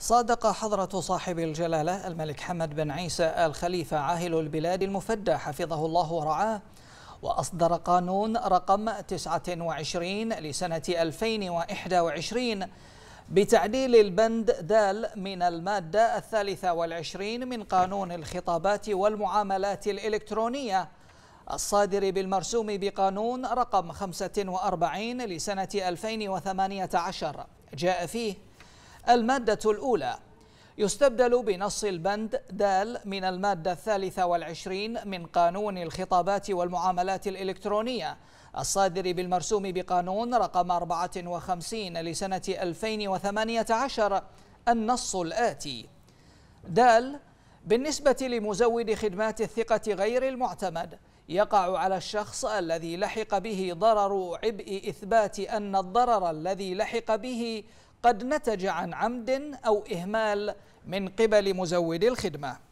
صادق حضرة صاحب الجلالة الملك حمد بن عيسى الخليفة عاهل البلاد المفدى حفظه الله ورعاه وأصدر قانون رقم 29 لسنة 2021 بتعديل البند دال من المادة الثالثة والعشرين من قانون الخطابات والمعاملات الإلكترونية الصادر بالمرسوم بقانون رقم 45 لسنة 2018 جاء فيه المادة الأولى يستبدل بنص البند دال من المادة الثالثة والعشرين من قانون الخطابات والمعاملات الإلكترونية الصادر بالمرسوم بقانون رقم 54 لسنة 2018 النص الآتي دال بالنسبة لمزود خدمات الثقة غير المعتمد يقع على الشخص الذي لحق به ضرر عبء إثبات أن الضرر الذي لحق به قد نتج عن عمد أو إهمال من قبل مزود الخدمة